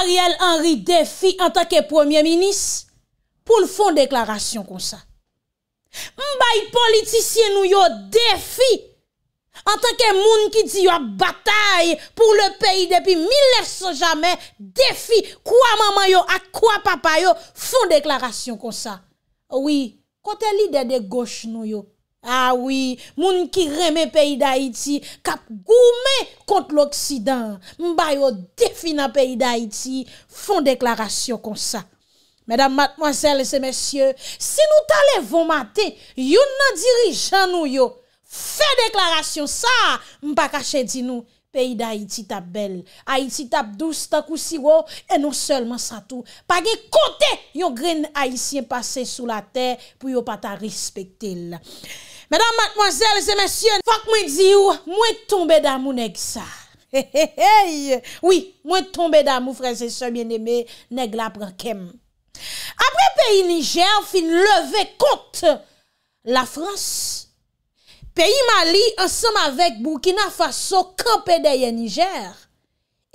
Ariel Henry defi En tanke premier minis Poun fon deklarasyon kon sa Mbaye politisyen nou yo Defi En tanke moun ki di yo batay Poun le peyi depi Millef son jame defi Kwa maman yo ak kwa papa yo Fon deklarasyon kon sa Oui, kote lide de goche nou yo Awi, ah moun ki reme peyi d'Haïti kap goume kont l'Oksidan, mba yo defina peyi d'Haïti, fon deklarasyon kon sa. Medan matmozèl se mèsyè, si nou tale von mate, yon nan dirijan nou yo, fe deklarasyon sa, mba kache di nou, peyi d'Haïti tap bel. Haïti tap douz takousi wo, e nou selman sa tou, pa ge kote yo gren Haïtien pase sou la tè pou yo pata respekte lè. Madame, mademoiselles et messieurs, Fak mwen di ou, mwen tombe da moun neg sa. He he he, oui, mwen tombe da moun frères et soeurs bien-aimés neg la branquem. Apre peyi Niger fin leve kont la Frans, peyi Mali ansam avek Boukina faso kampedeye Niger,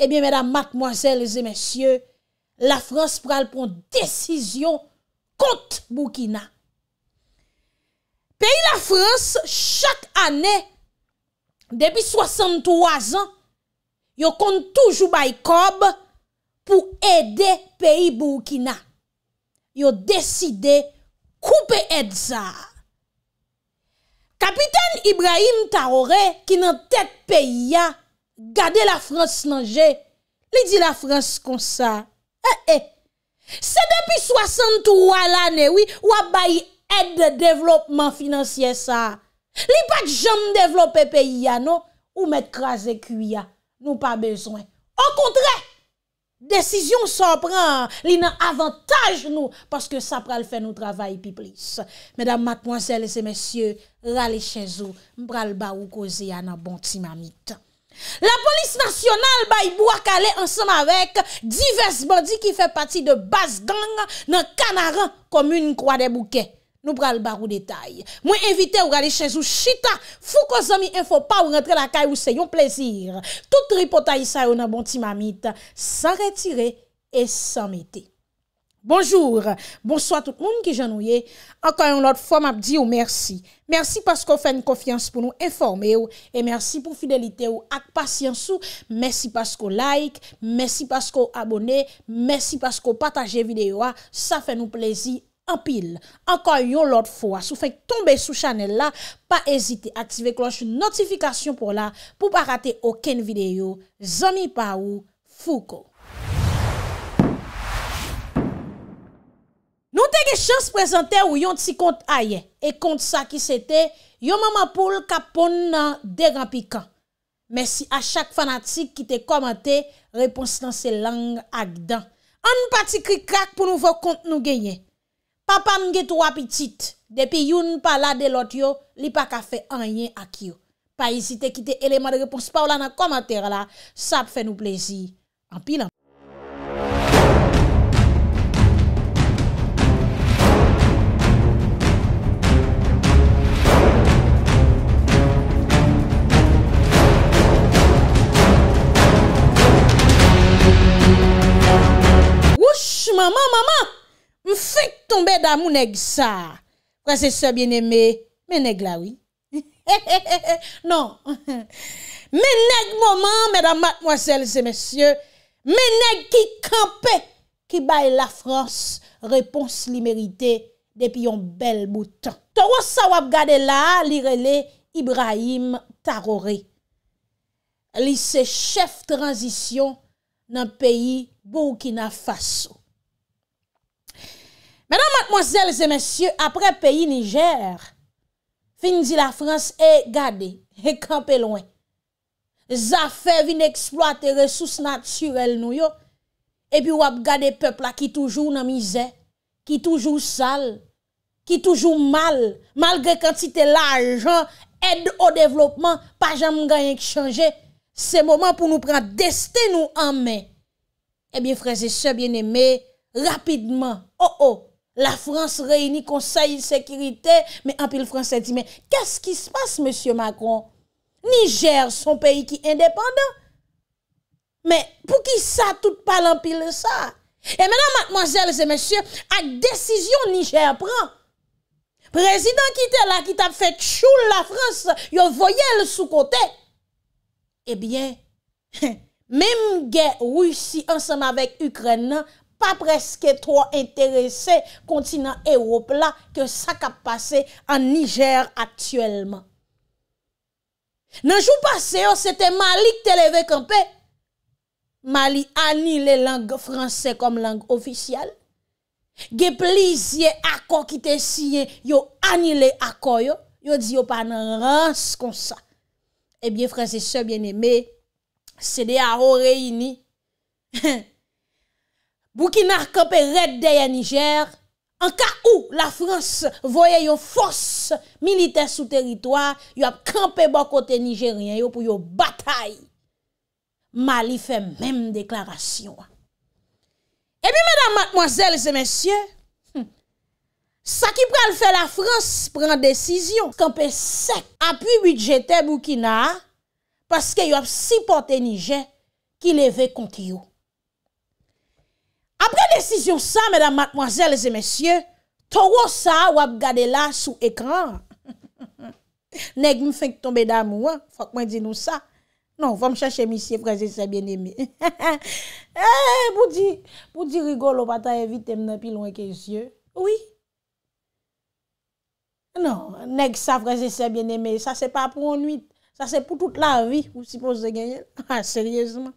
e bien madame, mademoiselles et messieurs, la Frans pral pon desisyon kont Boukina. Beyi la Frans, chak ane, debi 63 an, yo kon toujou bayi kob pou ede peyi boukina. Yo deside koupe edza. Kapiten Ibrahim Taoré, ki nan tet peyi ya, gade la Frans nanje, li di la Frans konsa. Eh, eh. Se debi 63 ane, wabayi Ed de devlopman finansye sa. Li pat jom devlope peyi ya nou, ou met kraze kuy ya. Nou pa bezwen. An kontre, desisyon son pran, li nan avantaj nou, paske sa pral fè nou travay pi plis. Medan mat mwansel se monsye, rale chenzo, mbral ba ou koze ya nan bonti mamit. La polis nasyonal bayi bwa kale ansan avek, divers bandi ki fè pati de bas gang, nan kanaran komoun kwa de bouke. Nou bra l barou detay. Mwen evite ou gale chez ou chita. Fou ko zami enfo pa ou rentre la kay bon ou se yon plezir. Tout ripota yisa ou nan bonti mamit. San retire et san mete. Bonjour. Bonsoit tout moun ki janouye. Anka yon lot fom ap di ou mersi. Mersi pasko fèn kofyans pou nou informe ou. E mersi pou fidelite ou ak pasyans ou. Mersi pasko like. Mersi pasko abone. Mersi pasko pataje videyo a. Sa fè nou plezi. Anpil, anka yon lot fwa, sou fèk tombe sou chanel la, pa ezite aktive kloche notifikasyon pou la pou pa rate oken videyo. Zoni pa ou, fou ko. Nou te ge chans prezante ou yon ti kont a ye, e kont sa ki sete, yon mama pou l ka pon nan degan pikant. Mersi a chak fanatik ki te komante, repons nan se lang ak dan. An pa ti krikrak pou nou vò kont nou genye. Pa pa mge tou apitit, depi youn pa la de lot yo, li pa ka fe anyen ak yo. Pa yisi te kite eleman de repons pa ou la nan komater la, sa ap fe nou plezi. Anpil anpil. M fèk tombe da mounèk sa. Kwa se se bienemè, mènèk lawi. He he he he, nan. Mènèk mouman, mèdam matmoasèl se mèsyè. Mènèk ki kampe, ki baye la Frans, repons li merite depi yon bel boutan. To wos sa wap gade la, li rele Ibrahim Tarore. Li se chef transisyon nan peyi bou ki na fasou. Madame, mademoiselles et messieurs, apre peyi Niger, fin di la France, e gade, e kampe loin. Za fe vin exploite resous naturel nou yo, e bi wap gade pepla ki toujou nan mizè, ki toujou sal, ki toujou mal, malgre kantite la ajan, ed o devlopman, pa jam ganyen ki chanje, se moman pou nou pran desten nou anmen. E eh bi fraze se bien eme, rapidman, o o, La France réunit Conseil de sécurité, mais en pile français dit, mais qu'est-ce qui se passe, Monsieur Macron? Niger, son pays qui est indépendant. Mais pour qui ça, tout parle en pile ça? Et maintenant, mademoiselles et messieurs, à décision Niger prend, président qui était là, qui t'a fait chou la France, a voyait le sous-côté. Eh bien, même guerre Russie ensemble avec Ukraine, pa preske tro interese kontinant Europe la ke sak ap pase an Niger aktuelman. Nan jou pase yo, sete Mali ke te leve kompe, Mali ani le lang franse kom lang ofisyal, ge plis ye akon ki te siye, yo ani le akon yo, yo di yo pa nan rans kon sa. Ebyen eh franse se bieneme, se de a ore yini, he, Boukinar kante redde ya Niger, an ka ou la Frans voye bon yo fos milite sou teritwa, yo ap kante bokote Nigerien yo pou yo batay. Mali fe mem deklarasyon. E bi, mèdam, mèdèm, mèdèm, mèdèm, sa ki pral fe la Frans pran desisyon, kante se api budjetè Boukinar, paske yo ap sipote Niger ki leve konti yo. Apre desisyon sa, mèdam matmwazèl, zè mèsyè, toro sa wap gade la sou ekran. Nèk mwen fèk tombe damou, fòk mwen di nou sa. Non, fòm chache misye fraze se bien eme. Pou di rigolo pata evite mnen pi loun ke zye. Oui. Non, nèk sa fraze se bien eme, sa se pa pou anuit. Sa se pou tout la vi, pou si pou se genye. Ha, seryèzman.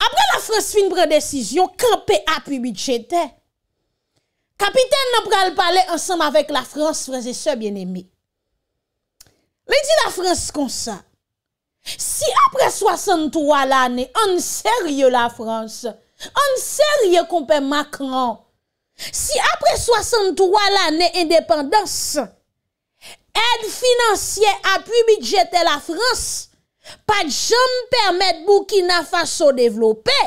apre la Frans fin pren desisyon, kapè a pubidjetè, kapiten nan pral pale ansanm avèk la Frans, freze se bien emi. Le di la Frans konsa, si apre 63 l'anè, an serye la Frans, an serye kompè Macron, si apre 63 l'anè indépendans, ed finansyè a pubidjetè la Frans, Pat jom permèt bou ki na fasyo devlopè.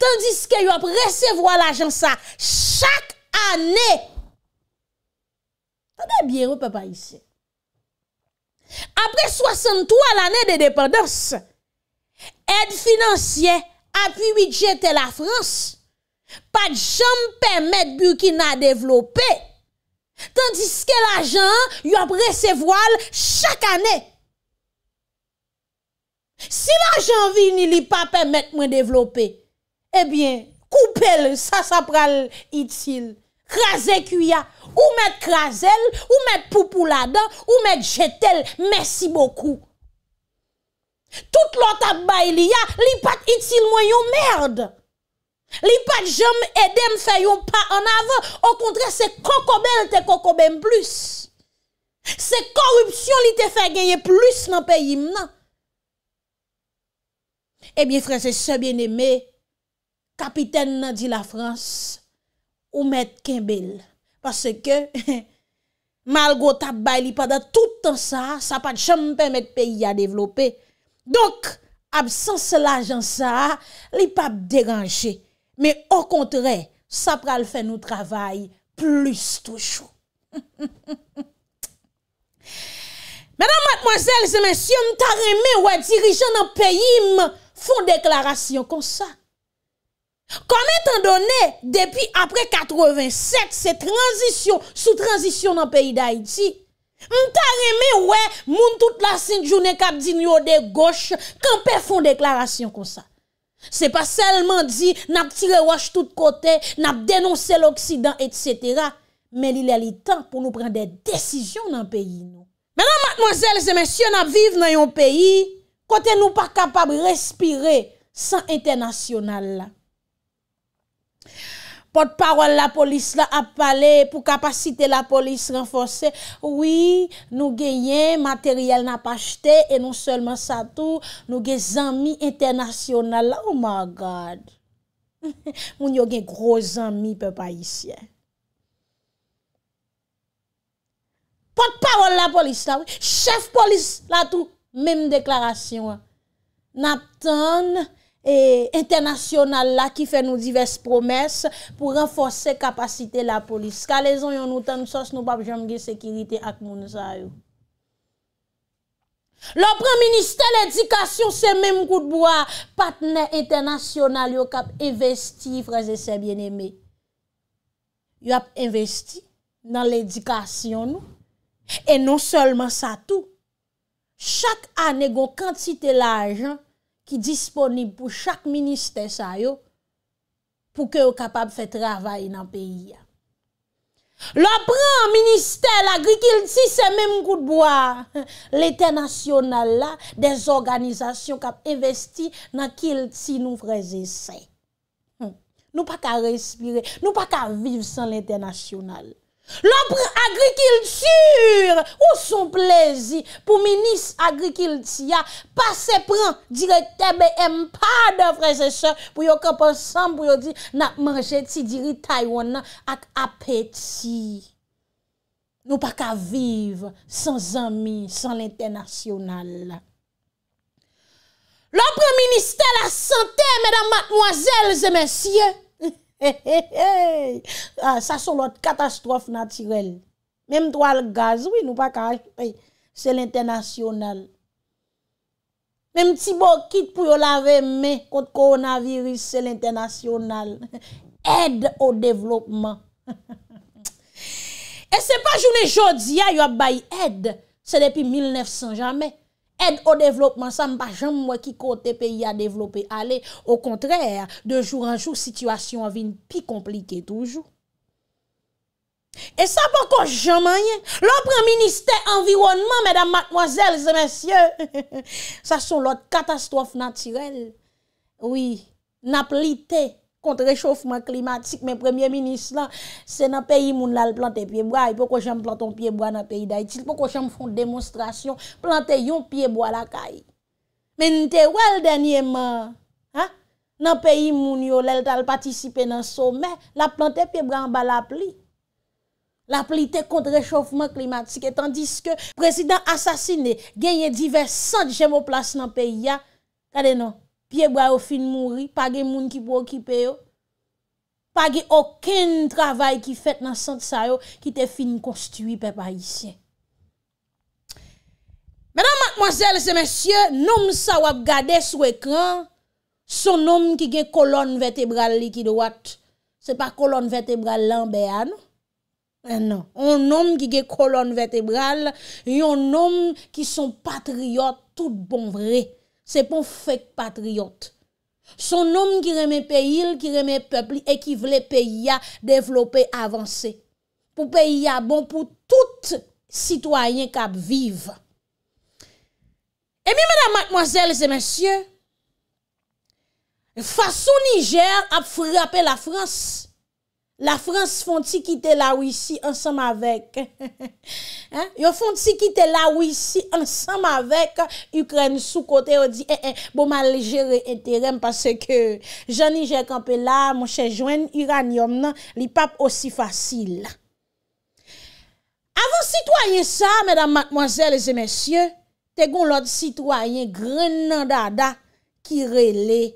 Tandis ke yon presevo l'ajans sa chak anè. Anè biye ou pepa isye? Apre 63 l'anè de depados, ed financiè api widjetè la Frans, pat jom permèt bou ki na devlopè. Tandis ke l'ajans yon presevo l chak anè. Si la janvi ni li pa pèmèt mwen devlopè, ebyen, eh koupèl, sa sa pral itil. Krasè kou ya, ou mèt krasèl, ou mèt poupou la dan, ou mèt jetèl, mèsi boku. Tout l'otak ba ili ya, li pat itil mwen yon mèrd. Li pat jom edèm fè yon pa an avan, an kontre se koko bel te koko bem plus. Se korupsyon li te fè genye plus nan pe yim nan. Ebyen eh franse sebyen eme, kapiten nan di la Frans, ou met kembel. Pase ke, malgo tabay li pa da toutan sa, sa pat chanm pèm et peyi a devlopè. Donk, absans la jan sa, li pa dèranjè. Me o kontre, sa pral fè nou travay plus toujou. Mèdam matmozèl, semen syon tar eme wè dirijan nan peyi mè. Fon deklarasyon kon sa. Kon etan donè, depi apre 87, se tranjisyon, sou tranjisyon nan peyi d'Haïti, m ta remè wè, moun tout la sinjounè kap di nyode gòsh, kon pe fon deklarasyon kon sa. Se pa selman di, nap tire waj tout kote, nap denonsè l'Oksidan, et cetera, men li lè li tan pou nou pren de desisyon nan peyi nou. Menan matmozèl, se men syon ap viv nan yon peyi, Kote nou pa kapab respire san internasyonal la. Pot parol la polis la ap pale pou kapasite la polis renfonse. Oui, nou gen yen materyel na pa chete e nou selman sa tou nou gen zami internasyonal la. Oh my God! Moun yo gen groz zami pe pa isye. Pot parol la polis la. Chef polis la tou Mem deklarasyon. Nap ton e, internasyonal la ki fe nou divers promes pou renforser kapasite la polis. Kalezon yon nou tan sos nou bab jomge sekirite ak moun sa yo. Lopre minister l'edikasyon se mem koutboua patne internasyonal yo kap investi fraze se bieneme. Yo ap investi nan l'edikasyon nou e non solman sa tou Chak ane gwo kantite lajan ki disponib pou chak minister sa yo pou ke yo kapab fe travay nan peyi. Lo pran minister la gri ki l ti se menm kout boya. L'inter-nasyonal la, des organizasyon kap investi nan ki l ti nou freze se. Nou pa ka respire, nou pa ka vive san l'inter-nasyonal la. Lopre agrikiltur ou son plezi pou minis agrikiltia pa se pran dire tebe empa devre se se pou yo kap ansan pou yo di na manje ti diri taiwana ak apeti. Nou pa ka vive san zami, san l'internasyonal. Lopre minister la sante, medan matmoazel, zemensye, Sa ah, son lot katastrofe natirel Mem to al gaz Se l'internasyonal Mem ti bo kit pou yo lave Mè kont koronaviris Se l'internasyonal Ed o devlopman E se pa jounè jòdia Yo abay ed Se depi 1900 jamè Ed o devlopman sa mba jom mwen ki kote peyi a devloppe ale. O kontrèr, de joun an joun, situasyon avin pi komplike toujou. E sa bako jomanyen, lò pre-ministè environnement, mèdam matmozèl, zè mèsyè, sa son lò katastrof natyrel. Oui, na plité. kontre-rechofman klimatik, men premier minis lan, se nan peyi moun lal plante piyebwa, pou ko jem planton piyebwa nan peyi da itil, pou ko jem fon demonstrasyon, plante yon piyebwa lakay. Men te wè l denye man, nan peyi moun yo lal tal patisipe nan somè, la plante piyebwa an ba la pli. La pli te kontre-rechofman klimatik, etan diske prezident asasine genye diversant jem o plas nan peyi ya, kade nan? Piye bra yo fin mouri, pa ge moun ki pou okipe yo. Pa ge oken travay ki fet nan sant sa yo, ki te fin konstui pe pa isye. Mèdan matmozèl se mèsyè, noum sa wap gade sou ekran, son noum ki ge kolon vetebral li ki do wate. Se pa kolon vetebral lan be an. An noum eh, non. ki ge kolon vetebral, yon noum ki son patriot tout bon vreye. Se pou fèk patriyot. Son nom ki remè peyil, ki remè pepli, e ki vle peyya devlopè avansè. Pou peyya bon pou tout sitwayen kap viv. E mi, madame, mademoiselles et messieurs, fason Niger ap frapè la France. La Frans fon ti kite la ou isi ansam avek. Yo fon ti kite la ou isi ansam avek. Ukren sou kote ou di, e, eh, e, eh, bo mal jere interen pase ke Jani Jekampela, Monshejwen, Uranium nan, li pap osi fasil. Avon sitwayen sa, medan matmoazel e zemesye, te gon lot sitwayen grenan dada kirele.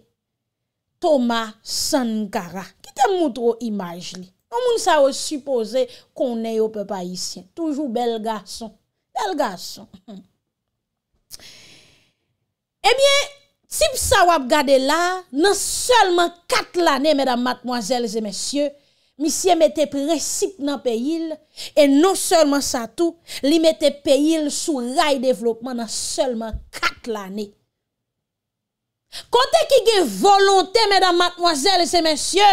Thomas Sankara. Kitè moutro imaj li? Moun sa wè suppose konè yo pe pa isyen. Toujou bel gason. Bel gason. Ebyen, sip sa wè ap gade la, nan selman kat l'anè, mèdam matmoazèl zè mèsyè, misye mète pre sip nan pe yil, e non selman sa tou, li mète pe yil sou ray devlopman nan selman kat l'anè. kontè ki gen volontè mèdam matmoazèl se mèsyè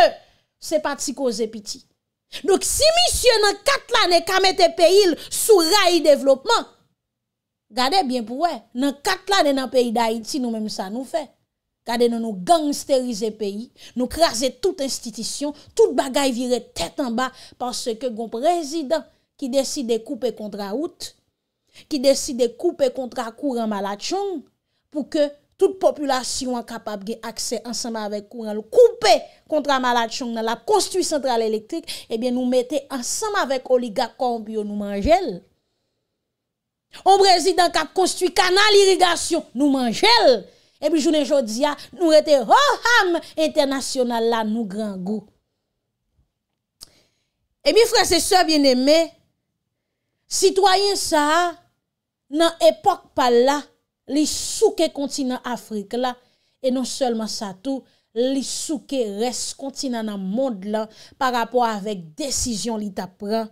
se pati ko zè piti nouk si mèsyè nan katla ne kamète peil sou ray devlopman gade bien pouè, nan katla nan peil d'Haïti nou mèm sa nou fè gade nan nou gangsterize peil nou krasè tout institisyon tout bagay vire tèt anba panse ke goun prezident ki deside koupe kontra out ki deside koupe kontra kouran malachon pou ke tout populasyon an kapab gen aksè ansama vek kouran lou, koupe kontra malat chong nan la konstuit sentral elektrik, ebyen eh nou mette ansama vek oliga koumbi ou nou manjel. Ou brezid an kap konstuit kanal irrigasyon, nou manjel. Ebyen jounen joudia, nou rete ho ham internasyonan la nou gran go. Ebyen franse se vye ne me, sitwayen sa nan epok pa la, li souke konti nan Afrika la, e non selman sa tou, li souke res konti nan nan mond la, pa rapor avèk desisyon li ta pran,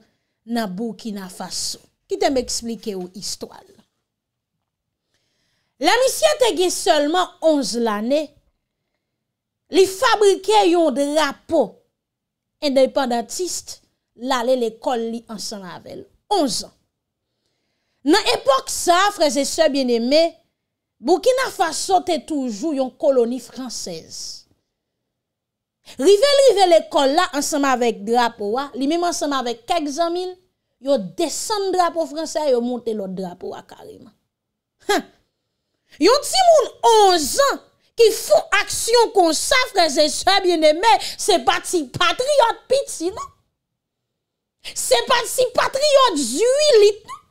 nan bou ki nan fason. Ki te mè eksplike ou histwal. La misyen te gen selman 11 l'anè, li fabrike yon drapo, endepandatist, la le lekol li ansan avèl. 11 an. Nan epok sa, freze se bienemè, Bwokina fa sote toujou yon koloni fransez. Rive l'rive l'ekol la ansame avèk drapo wa, li mèm ansame avèk kèk zamin, yo desen drapo fransez, yo monte lò drapo wa karima. Ha! Yon ti moun onzan ki foun aksyon kon safre, zè e chè bienemè, se pati patriot piti nou? Se pati patriot zui lit nou?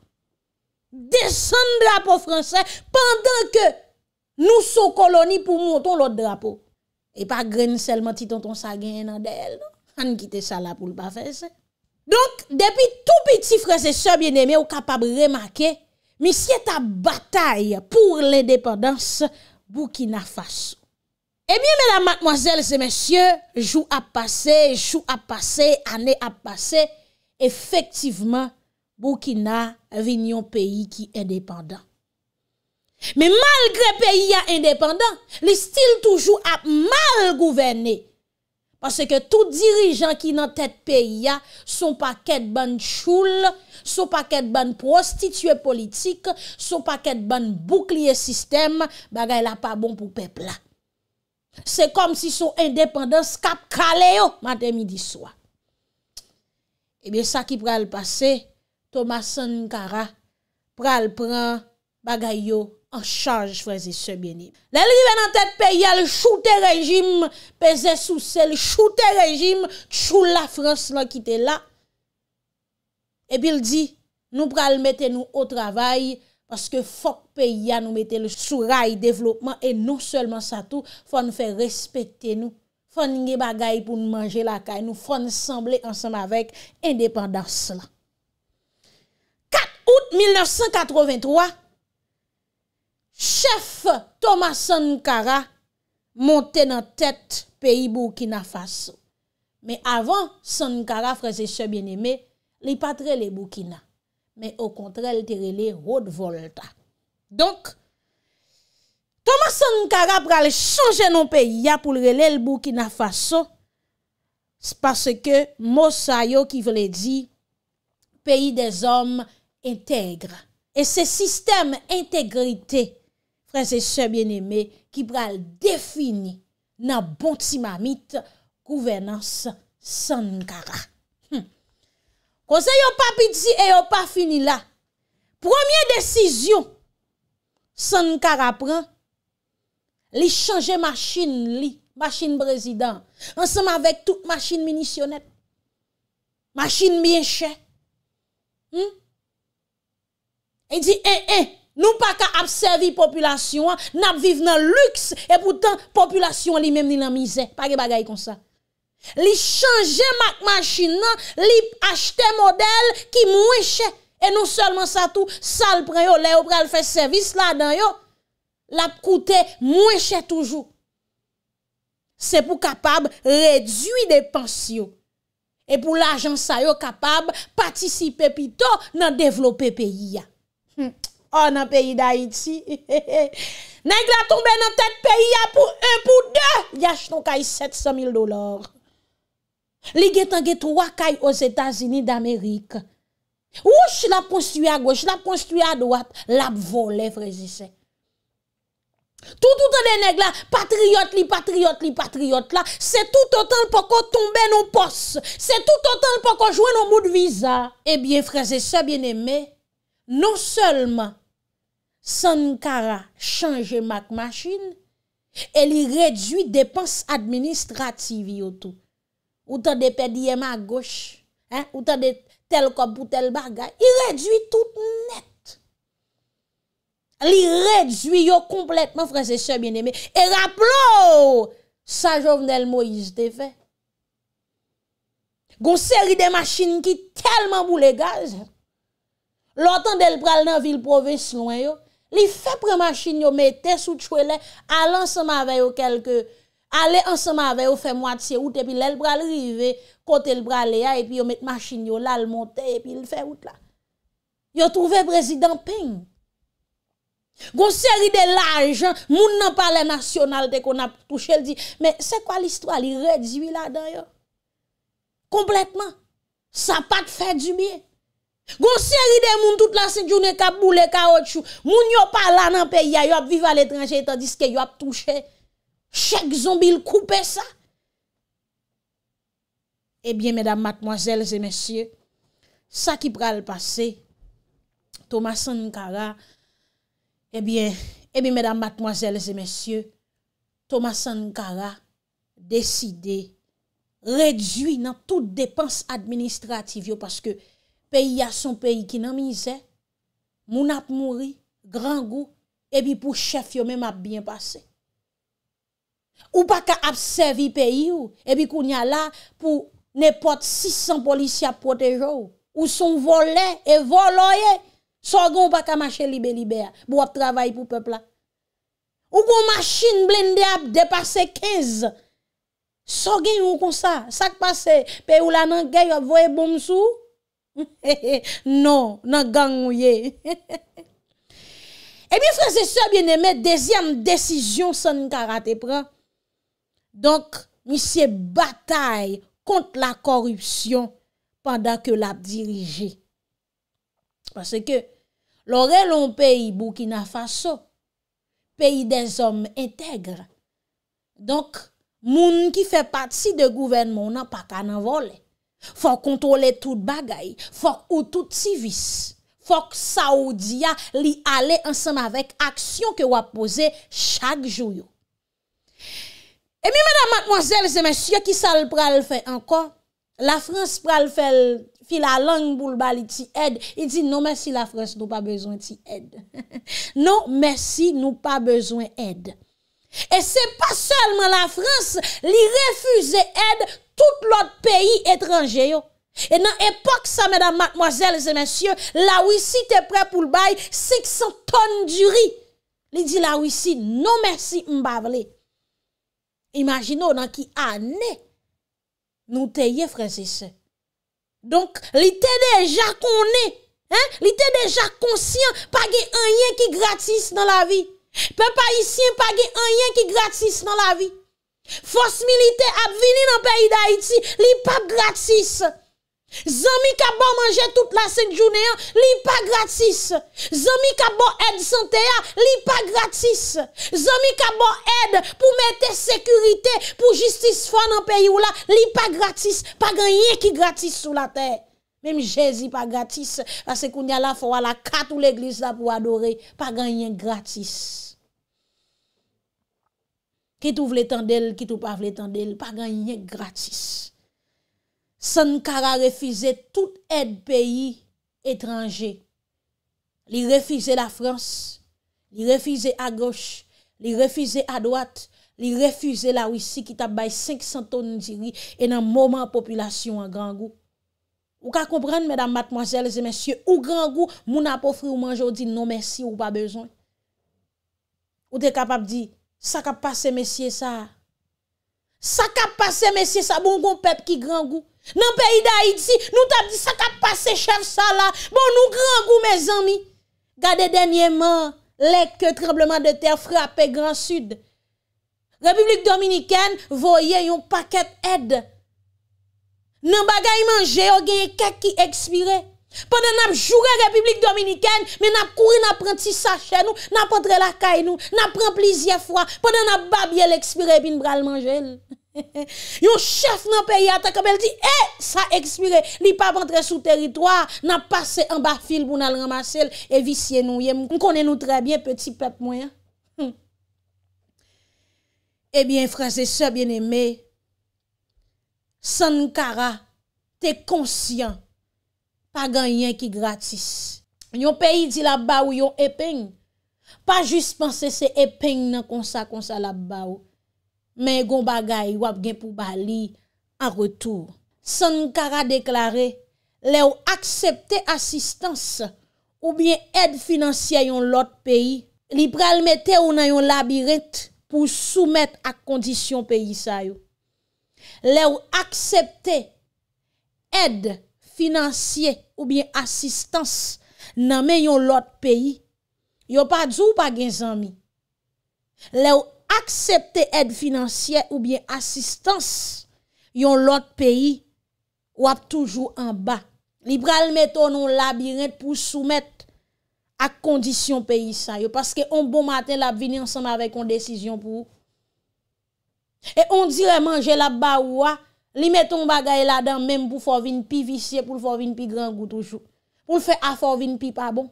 Desen drapo Fransè Pendan ke nou so koloni pou monton lot drapo E pa gren sel mati ton ton sa gen nan del non? An kite sa la pou l'pa fese Donk depi tou piti Fransè Se bien eme ou kapab remake Misye ta batay pou l'independans Bou ki na fase Ebyen mena matmoazel se mesye Jou ap pase, jou ap pase, ane ap pase Efektiveman Boukina, vinyon peyi ki endependant. Me malgre peyi ya endependant, li stil toujou ap mal gouvene. Pase ke tou dirijan ki nan tet peyi ya, sou pa ket ban choul, sou pa ket ban prostitue politik, sou pa ket ban boukliye sistem, bagay la pa bon pou pepla. Se kom si sou endependant, skap kale yo, maten mi diswa. Ebyen eh sa ki pral pase, Thomas Sankara pral pran bagay yo an chanj frazi se bini. Lè li ven an tèt pe yal choute rejim pe zè sou sel choute rejim chou la Frans non la ki te la. E bil di nou pral mette nou o travay paske fok pe yal nou mette sou ray devlopman e nou selman sa tou fòn fè respette nou fòn nge bagay pou nou manje la kay nou fòn semblé ansan avèk indépendans la. 1983, chef Thomas Sankara monte nan tèt peyi Burkina Faso. Me avan Sankara, fraseche bien eme, li patre le Burkina, me o kontrel te rele road volta. Donk, Thomas Sankara prale chanje nan peyi ya pou rele le Burkina Faso, se passe ke mou sayo ki vle di peyi de zombe E se sistem integrite, freze se bien eme, ki pral defini nan bonti mamit, kouvenans Sankara. Kose yo pa piti, yo pa fini la. Premier desisyon, Sankara pran, li chanje maschine li, maschine brezidant, ansenman vek tout maschine minisyonet, maschine miyeche, hım, E di, e, eh, e, eh, nou pa ka ap servi populasyon an, nap viv nan luks, e poutan, populasyon li menm ni nan mize. Pa ge bagay kon sa. Li chanje mak machin nan, li achte model ki mwenche. E nou solman sa tou, sa l preyo, leyo preyo fè servis la dan yo, lap koute mwenche toujou. Se pou kapab redwi de pensyo. E pou la jan sa yo kapab patisipe pito nan devlope peyi ya. On oh, dans le pays d'Haïti. Nèg la tombe dans tête pays pour un pour deux, y achète 700 000 dollars. Li getan trois aux États-Unis d'Amérique. Ouch, la construit à gauche, la construit à droite, la volé frère tout autant les nègres là, patriotes, patriotes, patriote patriote là, c'est tout autant pour qu'on tombe nos postes, c'est tout autant pour qu'on joue nos mots de visa. Eh bien, frères et sœurs bien aimé, non seulement Sankara chanje mak machin e li redwi depans administrativ yo tou. Ou ta de pedi yema goch, ou ta de tel kop pou tel bagay, li redwi tout net. Li redwi yo kompletman, franse se bineme. E raplo, sa jovnel Moïse te fe. Gon seri de machin ki telman bou le gaz, lotan del pral nan vil provis yon yo, Li fepre machin yo mette sou tchwe le, alen sema veyo kelke, alen sema veyo fe mwatsye ou te pi lèl bral rive, kote l bral le a, e pi yo mette machin yo lal monte, e pi l fe ou tla. Yo trouve prezidant ping. Gon seri de laj, moun nan pale nasyonal te kon ap touche l di, men se kwa l istwa li redziwi la dan yo? Kompletman, sa pat fè di miye. Gon seri de moun tout la sejoune kap boule ka otchou Moun yo pala nan peya Yo ap vive al etranje Tandis ke yo ap touche Chek zombi l koupe sa Ebyen eh medan matmoazel Zemesye Sa ki pral pase Thomas Sankara Ebyen eh Ebyen eh medan matmoazel Zemesye Thomas Sankara Deside Redwi nan tout depans administrativ yo Paske peyi a son peyi ki nan minise, moun ap mouri, gran gou, ebi pou chef yo men ap bien pase. Ou pa ka ap sevi peyi yo, ebi kou nya la, pou ne pot 600 polisya pote jo, ou son vole, e vole oye, so goun pa ka mache libe-libe, bo ap travay pou pepla. Ou pou machine blinde ap depase 15, so goun ou kon sa, sak pase, pe ou la nan gey ap voye bom sou, Non, nan gang mwenye. E eh mi frase sa, biye ne met dezyam desisyon sa ni karate pran. Donk, mi se batay kont la korupsyon padan ke la dirije. Pase ke, lore lon peyi bou ki na faso, peyi de zom integre. Donk, moun ki fe pati de gouvenmon nan patan an volen. Fòk kontrole tout bagay, fòk ou tout sivis, fòk saoudiya li ale ansanm avek aksyon ke wap pose chak jouyo. E mi mèdam matmozèl, zè mèsyè ki sal pral fè ankon, la Frans pral fè fi la lang boulbali ti ed, i di nou mèsi la Frans nou pa bezwen ti ed. Nou mèsi nou pa bezwen ed. E se pa sèlman la Frans li refuze ed... Tout l'ot peyi etranje yo. E nan epok sa, madame, mademoiselles et messieurs, la wisi te pre pou l'bay, 600 tonne di ri. Li di la wisi, non mersi mbavle. Imagino nan ki ane, nou te ye fransise. Donk, li te deja konne, li te deja konsyen, page enyen ki gratis nan la vi. Pe pa isyen, page enyen ki gratis nan la vi. Force militaire a venir dans le pays d'Haïti, li pas gratis. Zami ka bon manger toute la sainte journée, li pas gratis. qui ka bon aide santé, li pas gratis. Zami ka bon aide pour mettre sécurité, pour justice fort dans pays ou là, li pas gratis. Pas gagné qui gratis sur la terre. Même Jésus pas gratis. Parce que y a la foi la carte ou l'église là pour adorer. Pas gagné gratis. ki tou vle tan del, ki tou pa vle tan del, pa ganyen gratis. Sankara refize tout ed peyi etranje. Li refize la France, li refize a gauche, li refize a doat, li refize la Ouissi ki tabay 500 ton diri en an mouman populasyon an gangou. Ou ka komprende, mèdam matmojèles et mèsyè, ou gangou moun apofri ou manjou di non mèsy ou pa bezon. Ou te kapap di... Sa ka pase mesye sa. Sa ka pase mesye sa. Bon kon pep ki gran gou. Nan peyi da Haiti, nou ta di sa ka pase chef sa la. Bon nou gran gou me zanmi. Gade denye man, lek ke trembleman de ter frape gran sud. Republik Dominikane voye yon paket ed. Nan bagay manje, o genye kak ki ekspire. Pwede nan ap jure republik dominiken Men ap kouri nan ap renti sa chen nou Nan ap entre la kay nou Nan ap rent plizye fwa Pwede nan ap bab yel ekspire bin bral manjel Yon chef nan peyata Kom el di, e, eh, sa ekspire Li pa ap entre sou teritwa Nan ap pase an ba fil pou nan al ramasel E visye nou yem Mkone nou trebyen, peti pep mwen Ebyen franse, se bien eme hmm. eh Sankara, te konsyen pa ganyen ki gratis. Yon peyi di la bau yon epeng, pa jist pense se epeng nan konsa konsa la bau, men yon bagay wap gen pou bali an retou. Sankara deklare, le ou aksepte asistans ou bien ed financia yon lot peyi, li pralmete ou nan yon labirent pou soumet ak kondisyon peyi sayo. Le ou aksepte ed financia oubyen asistans nanmen yon lot peyi, yo pa dzou pa gen zami, le ou aksepte ed finansyen oubyen asistans yon lot peyi, wap toujou an ba. Libral meton nou labirent pou soumet ak kondisyon peyi sa yo, paske on bon maten lab vini ansanm avek kon desisyon pou. E on dire manje lab ba wwa Li meton bagay la dan mèm pou fò vin pi visye, pou fò vin pi gran goutoujou. Ou fè a fò vin pi pa bon.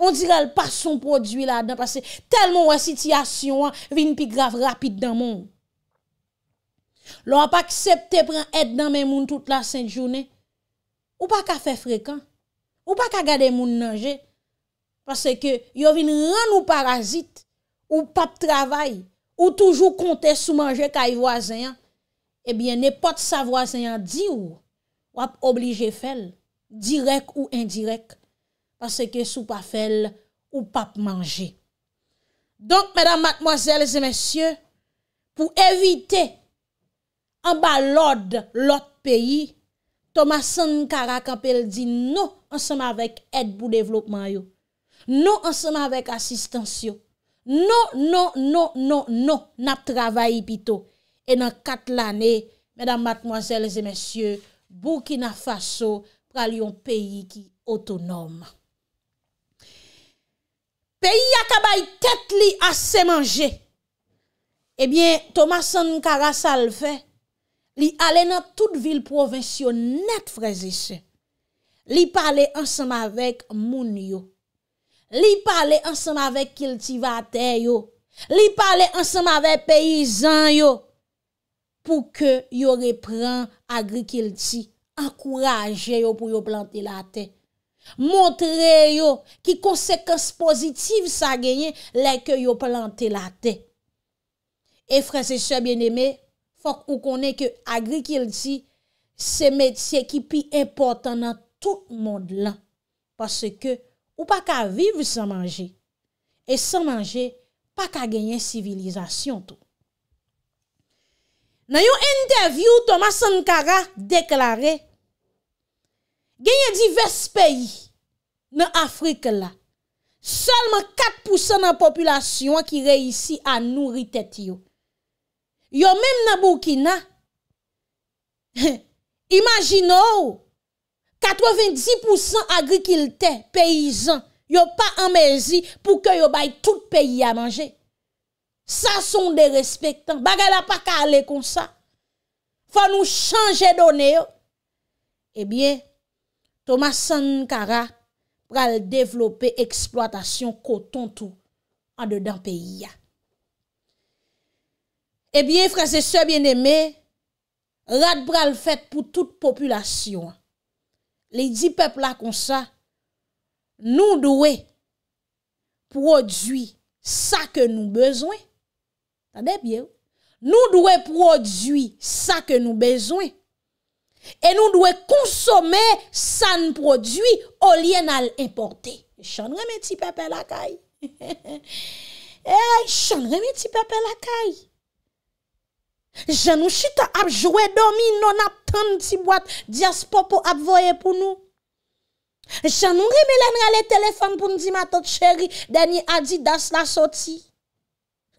On dirè l'pason prodwi la dan, pasè tel moun wè sityasyon an, vin pi grav rapit dan moun. Lò a pa ksepte pran et nan mè moun tout la sènt jounè, ou pa ka fè frekan, ou pa ka gade moun nanje, pasè ke yo vin ran ou parazit, ou pap travay, ou toujou kontè sou manje ka y vwazen an, Ebyen, ne pot sa vwa zanyan di ou, wap oblije fel, direk ou indirek, pase ke sou pa fel ou pap manje. Donk, mèdam, matmoazèl, zè mèsyè, pou evite anba lòd lòt peyi, Thomas Sankara kapèl di nou ansèm avèk ed pou devlopman yo, nou ansèm avèk asistans yo, nou, nou, nou, nou, nou, nap travayi pito. E nan kat l'anè, mèdam matmoazèl zè mèsyè, bou ki nan fasyo pral yon peyi ki otonom. Peyi akabay tèt li asè manjè, ebyen eh Thomas Sankara sal fè, li ale nan tout vil provensyon net frezise. Li pale ansam avek moun yo, li pale ansam avek kiltivatè yo, li pale ansam avek peyizan yo, pou ke yo repran agri-kilti, akouraje yo pou yo plante la te. Montre yo ki konsekans pozitiv sa genye la ke yo plante la te. E franse se bieneme, fok ou konen ke agri-kilti, se metye ki pi importan nan tout moun lan. Paske ou pa ka vive san manje, e san manje, pa ka genye sivilizasyon tou. Nan yon interview Thomas Sankara deklarè, genye divers peyi nan Afrike la, salman 4% nan popylasyon ki reisi a nouri tet yo. Yo menm nan Burkina, imagino, 90% agrikilte, peyizan, yo pa amezi pou ke yo bay tout peyi a manje. Sa son de respectan. Bagal apak ale konsa. Fa nou chanje donen yo. E eh bie, Thomas Sankara pral devlope eksploatasyon koton tou an de dan peyi ya. E eh bie, frase se bieneme, rat pral fet pou tout populasyon. Le di pepla konsa, nou dowe prodwi sa ke nou bezwen. Nou dwe prodwi sa ke nou bezwen. E nou dwe konsome san prodwi olye nan l'importe. Chan reme ti pepe lakay. Chan eh, reme ti pepe lakay. Je nou chita ap jwe domi non ap tan ti boat di aspo pou ap voye pou nou. Chan reme lenre ale telefon pou ndi ma tot cheri deni adi das la soti.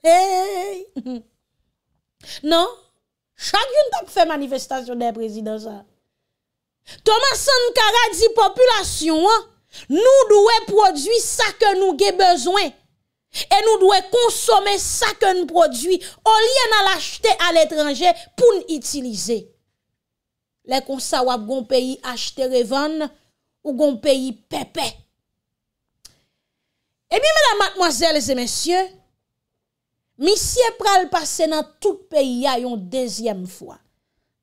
Non, chak joun tap fè manifestasyon den prezidansan. Thomas Sankara di populasyon an, nou dwe prodwi sa ke nou ge bezwen. E nou dwe konsome sa ke nou prodwi, olien al achete al etranje pou nou itilize. Lè konsawap goun peyi achete revan ou goun peyi pepe. E mi mèdame matmoazèl zè mèsyè, Mi siye pral pase nan tout peyi ya yon dezyem fwa.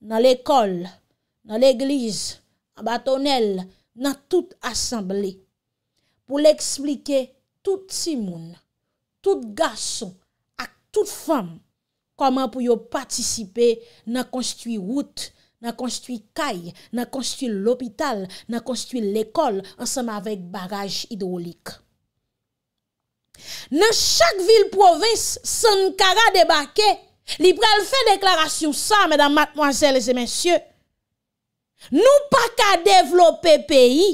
Nan l'ekol, nan l'eglize, nan batonel, nan tout asemble. Pou l'eksplike tout simoun, tout gason, ak tout fam. Koman pou yo patisipe nan konstwi wout, nan konstwi kay, nan konstwi l'opital, nan konstwi l'ekol ansama vek baraj idolik. Nan chak vil provins, son kara debake, li prel fe deklarasyon sa, medan matmwazel e zemensye, nou pa ka devlope peyi,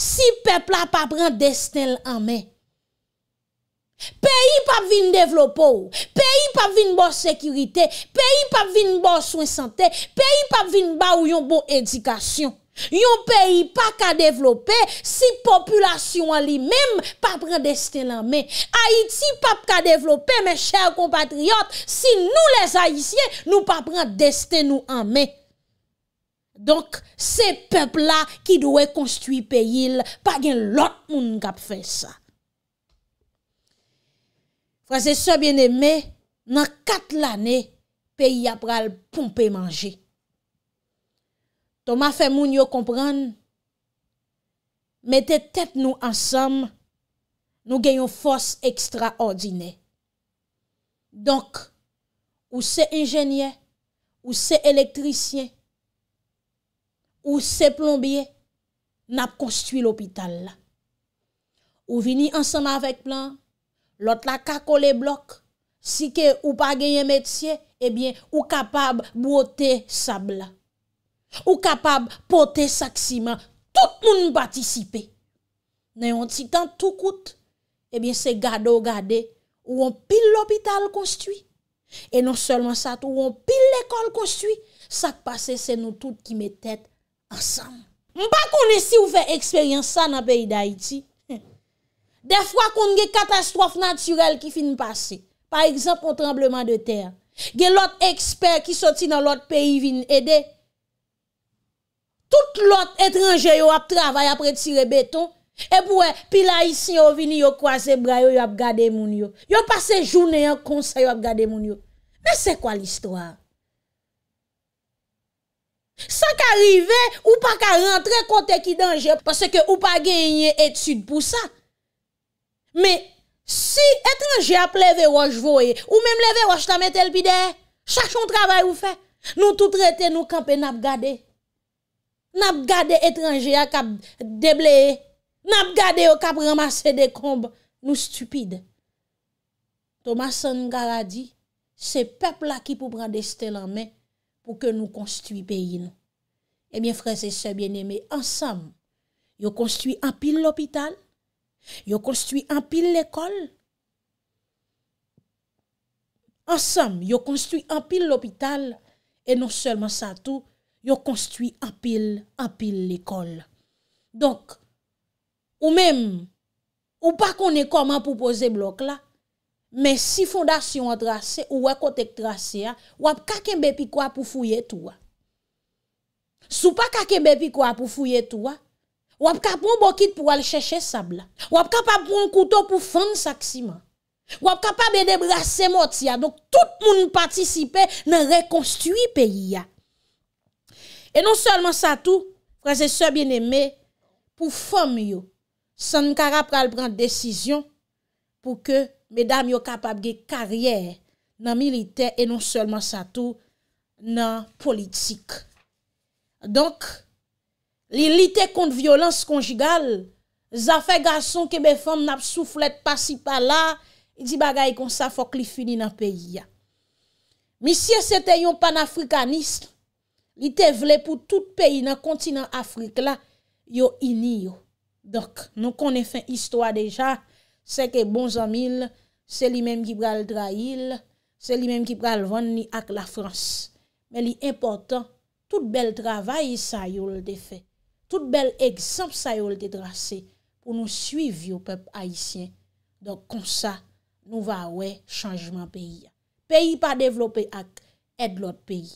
si pepla pa pran destel anmen. Peyi pa vin devlopo, peyi pa vin bo sekurite, peyi pa vin bo swen sante, peyi pa vin ba ou yon bo edikasyon. Yon peyi pa ka devlope, si populasyon an li men, pa pren desten an men. Haiti pa ka devlope, men chèr compatriote, si nou les Haitien, nou pa pren desten nou an men. Donk, se pep la ki dwe konstwi peyi, pa gen lot moun kap fey sa. Frase so bien eme, nan kat l'anè, peyi ap ral pompe manje. Toma fè moun yo kompran, metè tèt nou ansam, nou genyon fòs ekstraordinè. Donk, ou se enjènyè, ou se elektrisyè, ou se plombye, nap konstwi l'opital la. Ou vini ansam avèk plan, lot la kako le blok, si ke ou pa genyen mètsye, ou kapab bote sabla. Ou kapab pote sak siman Tout moun batisipe Nè yon titan tout kout Ebyen se gado gade Ou won pil l'hobital konstwi E non selman sat ou won pil l'ekol konstwi Sak pase se nou tout ki metet Asam Mba konesi ou fe eksperyans sa nan peyi da iti De fwa kon ge katastrofe natyrel ki fin pase Par exemple, o trembleman de ter Ge lot eksper ki soti nan lot peyi vin ede Tout lot etranje yo ap travay apre tire beton. E pou e pila isi yo vini yo kwaze bra yo yo ap gade moun yo. Yo pase jounen yo konsa yo ap gade moun yo. Men se kwa l'histoire? Sa ka rive ou pa ka rentre kote ki denje. Pase ke ou pa genye etsud pou sa. Men si etranje ap leve waj voye ou men leve waj tamete lpide. Sakson travay ou fe. Nou tout rete nou kampen ap gade. nap gade etranje a kap debleye, nap gade yo kap ramase de komb nou stupide. Thomas Sengal a di, se pepl la ki pou pran deste lanmen pou ke nou konstuit peyin. Ebyen eh frese se bieneme, ansam, yo konstuit an pil l'opital, yo konstuit an pil l'ekol, ansam, yo konstuit an pil l'opital e non selman sa tou, Yo konstuit apil, apil l'ekol. Donk, ou menm, ou pa konen koman pou pose blok la, men si fondasyon an trase, ou wakot ek trase ya, wap kakenbe pi kwa pou fouye touwa. Sou pa kakenbe pi kwa pou fouye touwa, wap kapon bokit pou wale cheche sabla. Wap kapon kouton pou fande saksiman. Wap kapon bede brase moti ya, donk tout moun patisipe nan rekonstuit peyi ya. E non selman sa tou, prezese bien eme, pou fom yo, san mkara pral pran desisyon pou ke bedam yo kapab ge karyer nan milite e non selman sa tou nan politik. Donk, li lite kont violans konjigal, zafè gason kebe fom nap souflet pasi pala, di bagay kon sa fok li fini nan peyi ya. Misye se te yon panafrikanisme, I te vle pou tout peyi nan kontinant Afrik la, yo ini yo. Dok, nou konen fin istwa deja, seke bon zomil, se li menm ki pral drail, se li menm ki pral vwenni ak la Frans. Men li importan, tout bel travay sa yo l de fe, tout bel ekzamp sa yo l de drase, pou nou suiv yo pep Haitien. Dok konsa, nou va we chanjman peyi. Peyi pa devlope ak, ed lot peyi.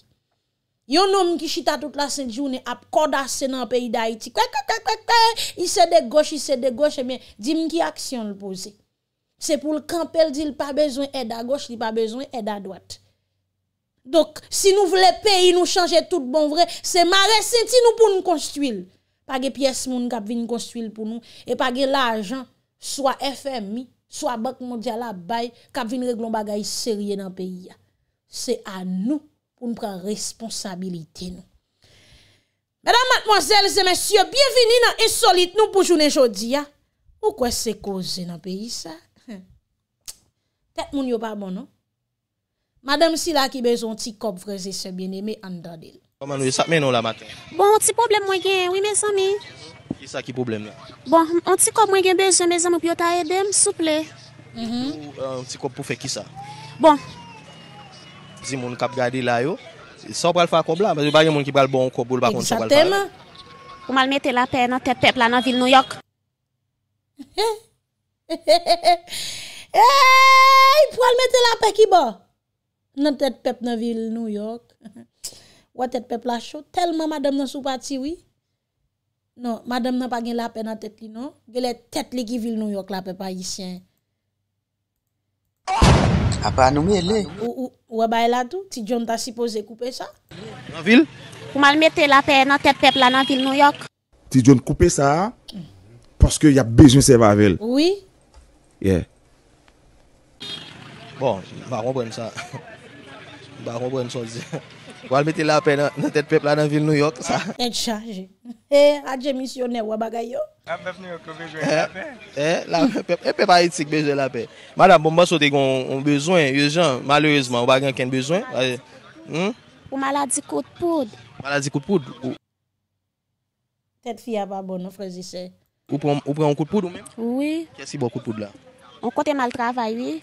Yon nom ki chita tout la sè diounen ap koda sè nan peyi da iti, kwek kwek kwek kwek kwek, i sè de goch, i sè de goch, e men, di mki aksyon l'poze. Se pou l'kampel di l'pa bezon e da goch, di l'pa bezon e da dwat. Dok, si nou vle peyi nou chanje tout bon vre, se mare senti nou pou nou konstuil. Page piyes moun kap vin konstuil pou nou, e page l'ajan, swa FMI, swa Bank Mondial Abay, kap vin reglon bagay serye nan peyi ya. Se an nou. ou mpren responsabilite nou. Madame, mademoiselle, zemesye, bienveni nan esolite nou poujounen jodi ya. Poukwen se koze nan peyi sa? Tet moun yo pa bon nou. Madame, si la ki bezon ti kop vreze se bine, me andade. Koman nou, yon sap men nou la maten? Bon, ti problem mwen gen, wimen sami? Ki sa ki problem la? Bon, an ti kop mwen gen bezon, mezan mwen piyota edem, souple. Ti kop pou fe ki sa? Bon, zi moun kap gadi la yo. So pral fwa kob la, mwen ki pral bon kobul bakon so pral fwa kob la. Iksatema. Ou mal mette la pe nan tet pep la nan vil New York. Eyyy! Ou mal mette la pe ki bo? Nan tet pep nan vil New York. Ou tet pep la chou. Telman madame nan sou pati wii. Non, madame nan pagin la pe nan tet li non. Vele tet li ki vil New York la pe pa yi sien. Aaaaaa! Aba anoume lè. Ou waba eladou? Ti John ta sipoze koupe sa? Nan vil? Ou mal mette la pey nan tepep la nan vil Nouyok? Ti John koupe sa? Poske yap bejoun sewa avèl? Oui. Yeah. Bon, mba ron bon sa. Mba ron bon sa. allez mettre la paix dans la ville de New York. Ça. est chargée. Eh, adje missionnaire ou bagay yo. La New York la paix. Eh, la eh, la paix. E Madame, bon, moi, de ont besoin, urgent, malheureusement, on a pas besoin. Hmm? Ou maladie coup de poudre. Maladie coup de poudre. fille a pas bonne, Ou prend un coup poudre ou même? Oui. Qu'est-ce de poudre là? On mal travaillé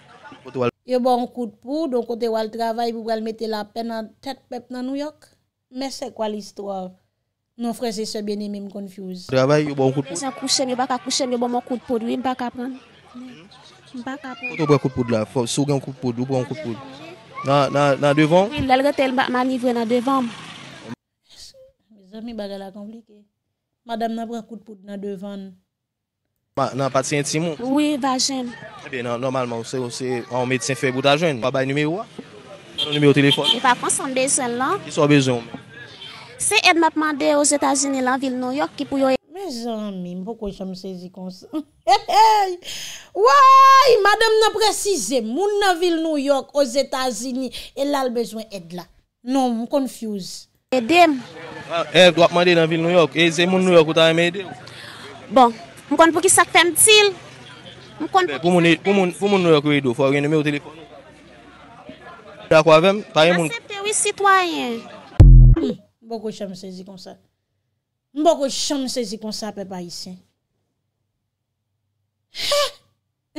yo bon coup de pou, donc on te wal travail pour mettre la peine en tête peuple dans New York. Mais c'est quoi l'histoire? Non frère, c'est ce bien-aimés me confuse. Travail yo bon coup hmm. de pou. Sans coucher, yo pas ka coucher, yo bon coup de pou, lui pas ka prendre. Pas ka prendre. Tu coup de pou là, faut sous coup de pou, ou bon coup de pou. Nan nan nan devant. l'a là le m'a manivre dans devant. Mes amis bagarre la compliqué. Madame n'a pas coup de pou dans devant. Nan pati yon timon? Oui, vajen. Eh Ebe nan, normalman, ou se, ou se, an ou medisyen fey bouta jen? Wabay nume ou wak? Nan nume ou telefon? Eba, kon san dezen lan? S'o bezon. Se ed mapmande ou zeta zini lan vil Nouyok ki pou yo e... Me zan mi, mwoko chom sezi konsen. E, e, woy, madame nan precize, moun nan vil Nouyok ou zeta zini, el al bezon ed la. Non, m konfuse. E dem. Ah, e, do apmande nan vil Nouyok, e zem moun Nouyok ou ta eme edem? Bon. Mwen kon pou ki sak fèm tsil. Mwen kon pou ki sak fèm tsil. Pou moun nou yo kouido, fwa gen nou mè ou telefon nou. Da kwa vèm, fwa yon moun. Mwen septe wè sitwa yè. Mwen bo kou chan mwen sezi konsap. Mwen bo kou chan mwen sezi konsap pe pa yisi. He!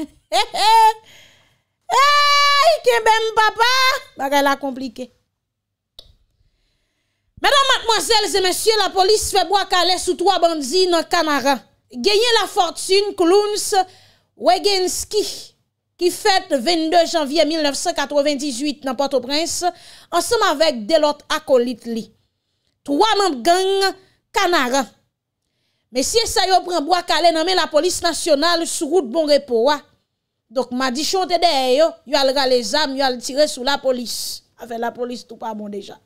He he! He! Ike bè mwen papa! Bagay la komplike. Mèdan matmozèl zè mèsyè, la polis fè bo akalè sou twa bandzi nò kanara. Genyen la fortune klouns Wegenski ki fèt 22 janvye 1998 nan Port-au-Prince ansèm avèk Delotte Akolit li. Troa mèm gèng kanara. Mèssie Sayo prèmbo akalè nanmè la polis nasyonal sou route bon repouwa. Dok madichon te dey yo, yo al ralè zam, yo al tire sou la polis. Afè la polis tou pa moun deja.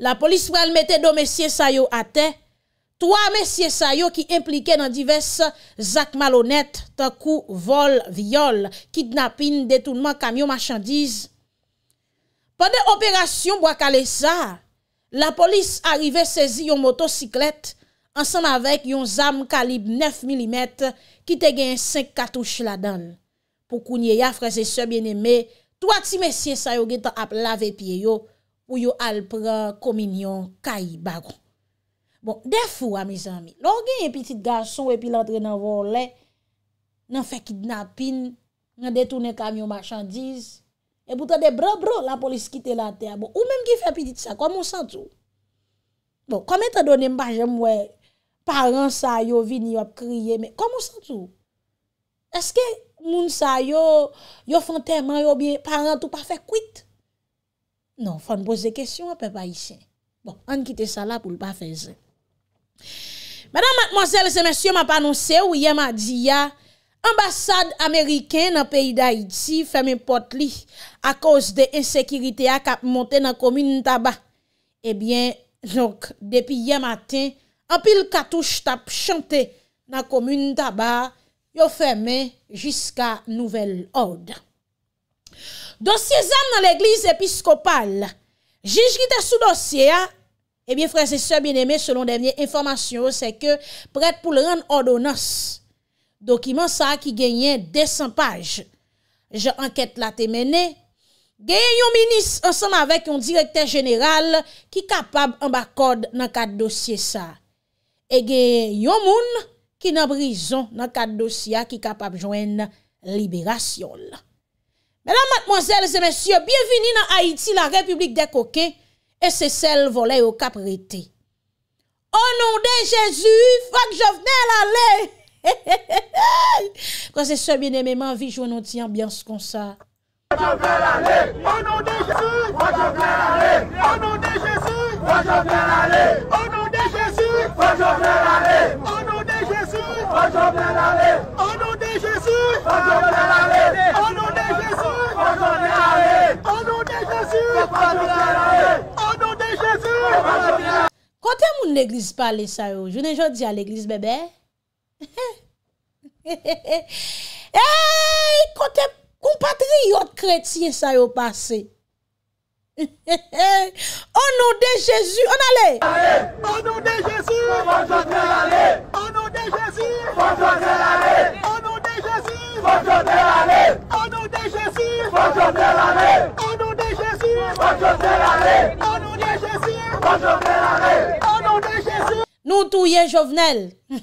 La polis prèm mette do mèssie Sayo atè To a mesye sayo ki implike nan divers zak malonet, takou, vol, viole, kidnapin, detounman, kamyon, machandiz. Pwede operasyon wakale sa, la polis arrive sezi yon motosiklet, ansan avek yon zam kalib 9 mm, ki te gen 5 katouche la dan. Pw kounye ya fraze se bieneme, to a ti mesye sayo gen ta ap lave pieyo, pou yo alpre kominyon kayi bagou. Bon, defou amiz-amiz. Lò gen yon pitit gason wè pi lantre nan volè, nan fè kidnapin, nan detounè kamyon machandiz, e boutan de bro-bro la polis kite la tè. Bon, ou menm ki fè pitit sa, komonsantou? Bon, kome tè donè mba jèm wè, paran sa yo vin yo ap kriye, men, komonsantou? Eske moun sa yo, yo fèm teman yo biye, paran tou pa fè kwit? Non, fèm pose kèsyon, wè pe pa yi sè. Bon, an kite sa la pou l pa fè zè. Madame, mademoiselles et messieurs m'a panonser ou yè m'a di ya Ambassade amerikèn nan peyi d'Haïti fèmè pot li eh A cause de insekiritè a kap montè nan komine taba Ebyen, lòk, depi yè matin A pil katouche tap chante nan komine taba Yo fèmè jiska nouvel ord Dosye zan nan l'eglise episkopal Jij ki te sou dosye a Ebyen eh freze se bin eme selon denye informasyon se ke Pret pou l ran ordonos Dokyman sa ki genyen desan paj Je anket la temene Genyen yon minis ansanm avek yon direkter general Ki kapab ambakod nan kat dosye sa E genyen yon moun ki nan brison nan kat dosya Ki kapab jwen liberasyon la Menan matmozèl zemensye Bienveni nan Haiti la Republik de Koke et c'est celle volée au cap Au nom de Jésus, faut que je venais l'aller. Quand c'est ce bien-aimé, ma vie, je nous tiens ambiance comme ça. au nom de Jésus, au nom de Jésus, au nom de Jésus, au nom de Jésus, au nom de Jésus, quand on l'église l'église, ça yo, jounen jodi à l'église bébé. Hey, côté compatriote chrétien ça yo passé Au nom de Jésus, on allait. on Jésus, On de Jésus, On de Jésus, Au nom de Jésus, Nou touye jovenel.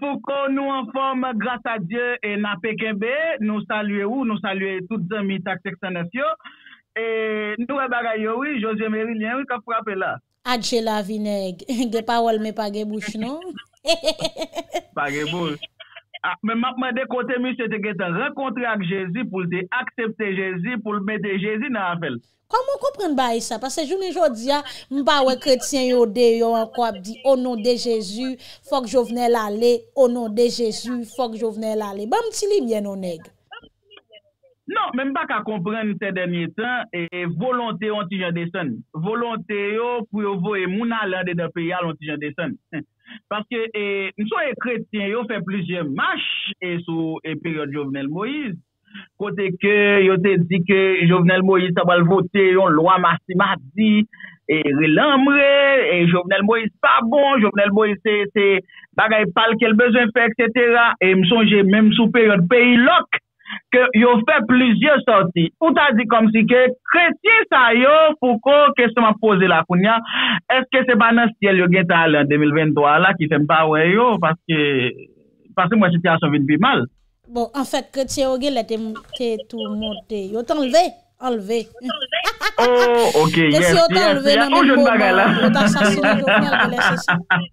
Fou kon nou an form grasa Diyo e na pekebe, nou salue ou, nou salue tout zanmi tak seksanasyon. Nou e bagay yo, jose merilyen, wik ap frape la. Eh, Adjela vineg, gepa walme pagebouche nou. Pagebouche. Mwen ap mwen dekote mwen se te getan, renkontre ak Jezi pou de aksepte Jezi pou mwete Jezi nan an fel. Kwa mwen kompren ba e sa? Pase jounen jodi a, mwen ba we kretyen yo de yo an kwa ap di, Ono de Jezi, fok jo vnen lale, ono de Jezi, fok jo vnen lale. Ba mwen ti li mwen oneg? Non, mwen baka kompren se denye tan, e volante yo an ti jen de san. Volante yo pou yo voye moun alade de pe yal an ti jen de san. Paske mi son e kretien yo fe plisye mash e sou e peryon Jovenel Moïse, kote ke yo te di ke Jovenel Moïse tabal vote yon lwa masi madi e relamre, e Jovenel Moïse pa bon, Jovenel Moïse te bagay pal ke l bezon fe, et cetera, e mi son je menm sou peryon peyi lok. Ke yo fe plizye sorti. Ou ta di kom si ke kreti sa yo pou ko kesman pose la koun ya. Eske se banan stiyel yo gen ta alen 2022 la ki fem ba we yo. Paske mwen se ti a chanvi dbi mal. Bon, an fèt ke tse yo gen lete mwete tou mwote. Yo te enleve? Enleve. Oh, ok, yes, yes. Te si yo te enleve nan mwen mwote, yo te chanvi dbi mal.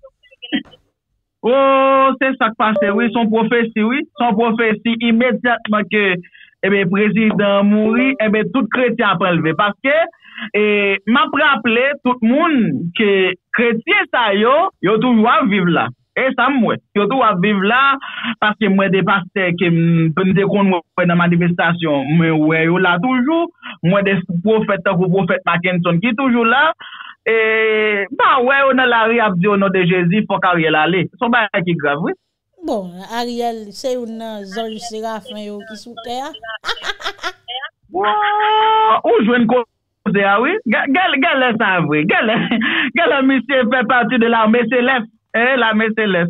Oh, se sak pase, oui, son profesi, oui, son profesi imediatman ke ebe eh prezidant mouri, ebe eh tout kretien apreleve. Parce que eh, m'apreaple tout moun ke kretien sa yo, yo toujwa vive la. E sa mwe, yo toujwa vive la, parce que mwen de pase ke mwen mm, de kon wè nan manifestasyon, mwen wè yo la toujou, mwen de profete ou profete Parkinson ki toujou la. E, ba wè ou nan lari ap di ou nou de jezi fok Ariel ale. Son ba yè ki grav, wè? Bon, Ariel, se ou nan zolj seraf men yo ki sou kè ya? Wè, ou jwen kòp zè, wè? Gèl lè san wè, gèl lè, gèl lè misye fè pati de l'armè sè lèf. Eh, l'armè sè lèf.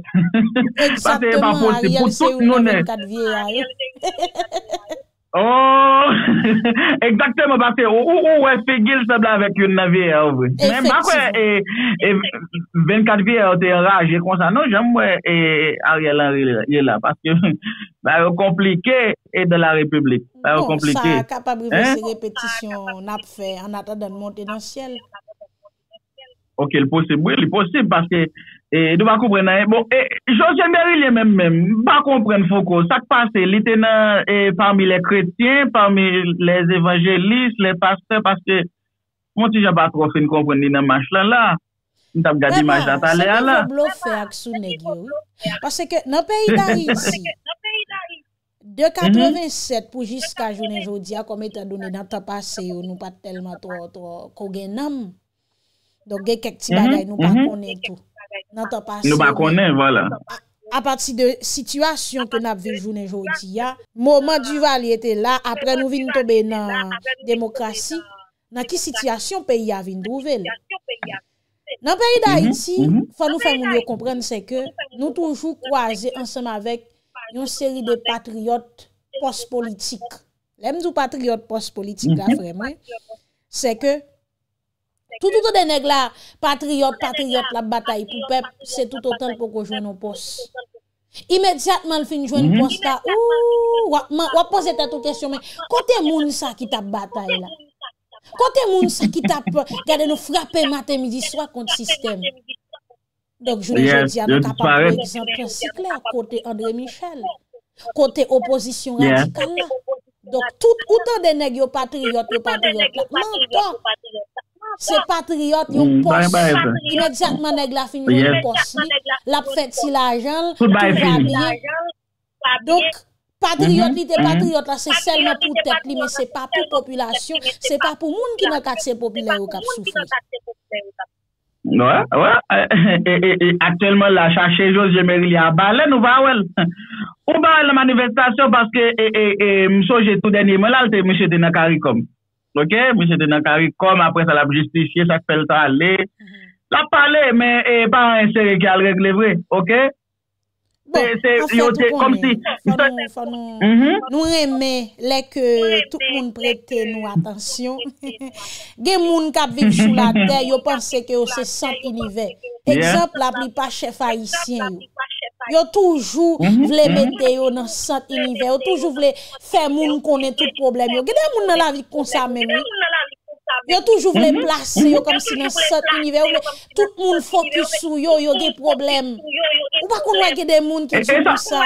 Eksaptèmou, Ariel, se e, ou nan 24 vie ya, wè. Eksaptèmou, Ariel, se ou nan 24 vie ya, wè. Oh, ekzakte mwen pa fe, ou ou we fe gil se bla vek yon navye a ouve. Eman pa fe, e 24 vie a ote en raj, jè kon sa nou, jè mwen a rè la rè la, parce ke mwen a yo komplike e de la republik. Non, sa a kapabri mwen se repetisyon nap fe, an ata den monte nan siel. Ok, l'posibou, l'posibou, parce ke... Dou eh, ba koupren nan eh, bon, eh, e. Bon, e, jousen berilye menm, menm. Ba koupren foko. Sak pase li tena parmi le kretien, parmi les evangelis, le paster. Pase, monsi jaba trofe, ni koupren ni nan mach lan la. Ni tab gad imaj datale ala. Sebe kou blofe ak sou negi ou. Pase ke nan peyi da isi. De katreven set pou jiska jounen joudi a kome te donen nan ta pase ou. Nou pat telman to kougen nam. Do ge kek ti baday nou pat konen tou. a pati de situasyon ke nap vejounen jodi ya, mouman di vali ete la apre nou vin tobe nan demokrasi, nan ki situasyon peyi avin douvel nan peyi da iti mhm, mhm. fwa nou fè moun yo komprenn se ke nou toujou kwaze ansen avèk yon seri de patriote post-politik lem mhm. zou patriote post-politika fremwen se ke Toutoutou denèk la patriyot, patriyot la batay pou pep, se toutotan pou kou joun nou pos. Imediatman l fin joun nou pos ta, ou, wapose tato kèsyon men, kote moun sa ki ta batay la. Kote moun sa ki ta pep, gade nou frape matè midi swa konti sistem. Dok joun joun diyan, kote André Michel, kote oposisyon radical la. Dok toutoutou denèk yo patriyot, yo patriyot la, moutan, Se patryot yon pos, inèdjatman neg la fin yon pos li, la pou fet si la jen, tout jan bine. Dok, patryot li te patryot la, se sel nan pou tek li, men se pa pou populasyon, se pa pou moun ki nan katse popilyon yon kap soufri. Aktwelman la chache jose jemèr li a balen ou ba wel? Ou ba wel manivestasyon paske msoje tout denye mwen lal te msye dene karikom? Ok, mwen se te nan kari kom apre sa la pou justifiye sa kpel tan le mm-hmm. La pa eh, le men e pa an se regal regle vwe, ok Bon, an fè mm-hmm. tout konen, fòn nou reme le ke tout moun prete nou atensyon Gen moun kap vik sou la dey yo pense ke yo se sent inivek Eksemple ap li pa chef haisyen yo Yo toujou mhm, mhm. vle bete yo nan sat inive. Yo toujou vle fe moun konen tout problem. Yo gede moun nan la vi konsa men. Yo toujou vle mhm, plase yo kom si nan sat inive. Tout moun fokus ou yo yo de problem. Ou pa konwa gede moun ki di mousa.